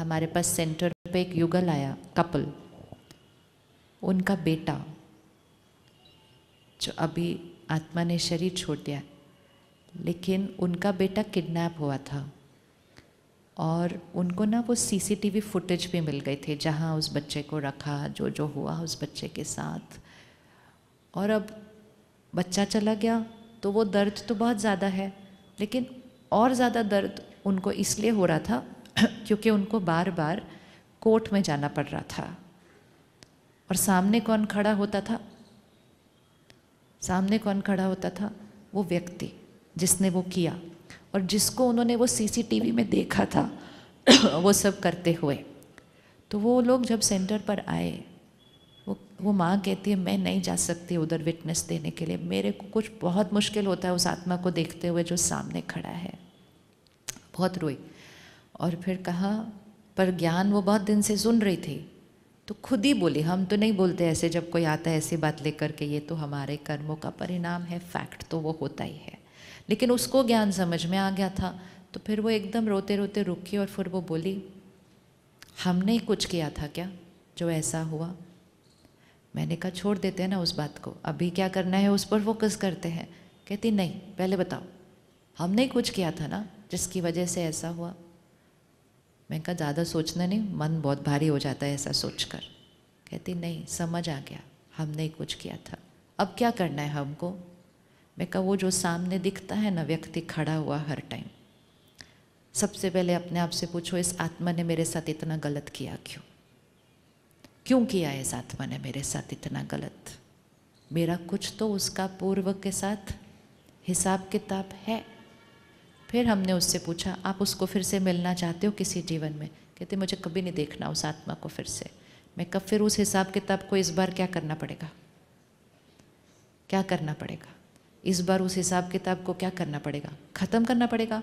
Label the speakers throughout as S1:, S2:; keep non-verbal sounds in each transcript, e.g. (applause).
S1: हमारे पास सेंटर पे एक युगल आया कपल उनका बेटा जो अभी आत्मा ने शरीर छोड़ दिया लेकिन उनका बेटा किडनैप हुआ था और उनको ना वो सीसीटीवी फुटेज भी मिल गए थे जहाँ उस बच्चे को रखा जो जो हुआ उस बच्चे के साथ और अब बच्चा चला गया तो वो दर्द तो बहुत ज़्यादा है लेकिन और ज़्यादा दर्द उनको इसलिए हो रहा था (coughs) क्योंकि उनको बार बार कोर्ट में जाना पड़ रहा था और सामने कौन खड़ा होता था सामने कौन खड़ा होता था वो व्यक्ति जिसने वो किया और जिसको उन्होंने वो सीसीटीवी में देखा था (coughs) वो सब करते हुए तो वो लोग जब सेंटर पर आए वो वो माँ कहती है मैं नहीं जा सकती उधर विटनेस देने के लिए मेरे को कुछ बहुत मुश्किल होता है उस आत्मा को देखते हुए जो सामने खड़ा है बहुत रोई और फिर कहा पर ज्ञान वो बहुत दिन से सुन रही थी तो खुद ही बोली हम तो नहीं बोलते ऐसे जब कोई आता है ऐसी बात लेकर के ये तो हमारे कर्मों का परिणाम है फैक्ट तो वो होता ही है लेकिन उसको ज्ञान समझ में आ गया था तो फिर वो एकदम रोते रोते रुकी और फिर वो बोली हमने कुछ किया था क्या जो ऐसा हुआ मैंने कहा छोड़ देते हैं ना उस बात को अभी क्या करना है उस पर फोकस करते हैं कहती नहीं पहले बताओ हमने कुछ किया था ना जिसकी वजह से ऐसा हुआ मैं कहा ज़्यादा सोचना नहीं मन बहुत भारी हो जाता है ऐसा सोचकर कहती नहीं समझ आ गया हमने कुछ किया था अब क्या करना है हमको मैं कहा वो जो सामने दिखता है ना व्यक्ति खड़ा हुआ हर टाइम सबसे पहले अपने आप से पूछो इस आत्मा ने मेरे साथ इतना गलत किया क्यों क्यों किया इस आत्मा ने मेरे साथ इतना गलत मेरा कुछ तो उसका पूर्व के साथ हिसाब किताब है फिर हमने उससे पूछा आप उसको फिर से मिलना चाहते हो किसी जीवन में कहते मुझे कभी नहीं देखना उस आत्मा को फिर से मैं कब फिर उस हिसाब किताब को इस बार क्या करना पड़ेगा क्या करना पड़ेगा इस बार उस हिसाब किताब को क्या करना पड़ेगा ख़त्म करना पड़ेगा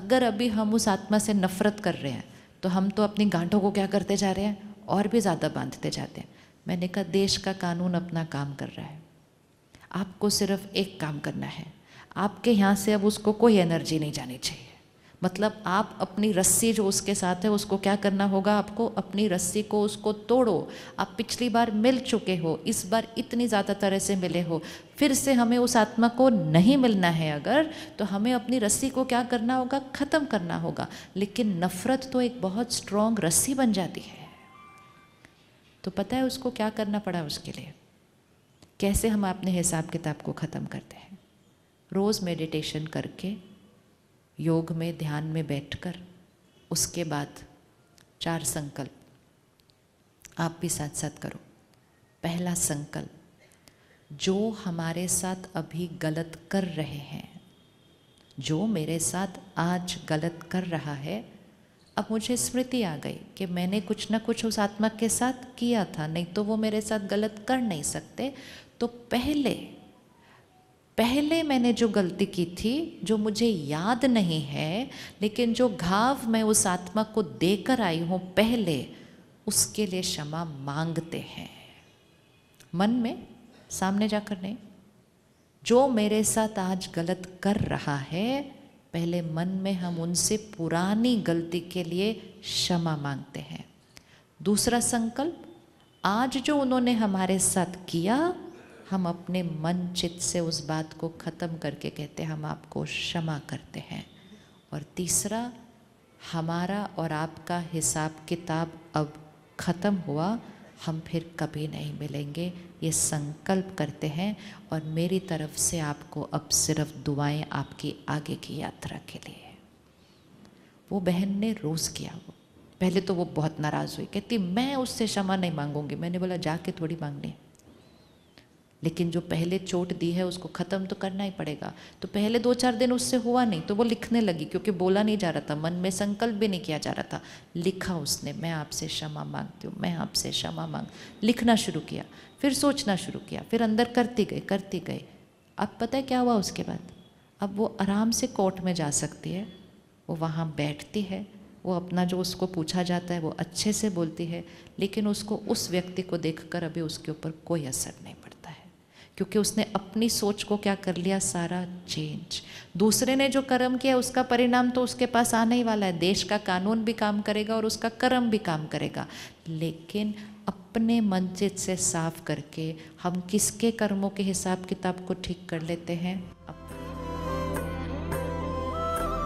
S1: अगर अभी हम उस आत्मा से नफरत कर रहे हैं तो हम तो अपनी गांठों को क्या करते जा रहे हैं और भी ज़्यादा बांधते जाते हैं मैंने कहा देश का कानून अपना काम कर रहा है आपको सिर्फ एक काम करना है आपके यहाँ से अब उसको कोई एनर्जी नहीं जानी चाहिए मतलब आप अपनी रस्सी जो उसके साथ है उसको क्या करना होगा आपको अपनी रस्सी को उसको तोड़ो आप पिछली बार मिल चुके हो इस बार इतनी ज़्यादा तरह से मिले हो फिर से हमें उस आत्मा को नहीं मिलना है अगर तो हमें अपनी रस्सी को क्या करना होगा ख़त्म करना होगा लेकिन नफ़रत तो एक बहुत स्ट्रॉन्ग रस्सी बन जाती है तो पता है उसको क्या करना पड़ा उसके लिए कैसे हम अपने हिसाब किताब को ख़त्म करते हैं रोज़ मेडिटेशन करके योग में ध्यान में बैठकर उसके बाद चार संकल्प आप भी साथ साथ करो पहला संकल्प जो हमारे साथ अभी गलत कर रहे हैं जो मेरे साथ आज गलत कर रहा है अब मुझे स्मृति आ गई कि मैंने कुछ ना कुछ उस आत्मा के साथ किया था नहीं तो वो मेरे साथ गलत कर नहीं सकते तो पहले पहले मैंने जो गलती की थी जो मुझे याद नहीं है लेकिन जो घाव मैं उस आत्मा को देकर आई हूँ पहले उसके लिए क्षमा मांगते हैं मन में सामने जाकर नहीं जो मेरे साथ आज गलत कर रहा है पहले मन में हम उनसे पुरानी गलती के लिए क्षमा मांगते हैं दूसरा संकल्प आज जो उन्होंने हमारे साथ किया हम अपने मन चित्त से उस बात को ख़त्म करके कहते हम आपको क्षमा करते हैं और तीसरा हमारा और आपका हिसाब किताब अब ख़त्म हुआ हम फिर कभी नहीं मिलेंगे ये संकल्प करते हैं और मेरी तरफ से आपको अब सिर्फ दुआएं आपकी आगे की यात्रा के लिए वो बहन ने रोज़ किया वो पहले तो वो बहुत नाराज़ हुई कहती मैं उससे क्षमा नहीं मांगूंगी मैंने बोला जाके थोड़ी मांगनी है लेकिन जो पहले चोट दी है उसको ख़त्म तो करना ही पड़ेगा तो पहले दो चार दिन उससे हुआ नहीं तो वो लिखने लगी क्योंकि बोला नहीं जा रहा था मन में संकल्प भी नहीं किया जा रहा था लिखा उसने मैं आपसे क्षमा मांगती हूँ मैं आपसे क्षमा मांग लिखना शुरू किया फिर सोचना शुरू किया फिर अंदर करती गई करती गई अब पता है क्या हुआ उसके बाद अब वो आराम से कोर्ट में जा सकती है वो वहाँ बैठती है वो अपना जो उसको पूछा जाता है वो अच्छे से बोलती है लेकिन उसको उस व्यक्ति को देखकर अभी उसके ऊपर कोई असर नहीं पड़ता क्योंकि उसने अपनी सोच को क्या कर लिया सारा चेंज दूसरे ने जो कर्म किया उसका परिणाम तो उसके पास आने ही वाला है देश का कानून भी काम करेगा और उसका कर्म भी काम करेगा लेकिन अपने मन से साफ करके हम किसके कर्मों के हिसाब किताब को ठीक कर लेते हैं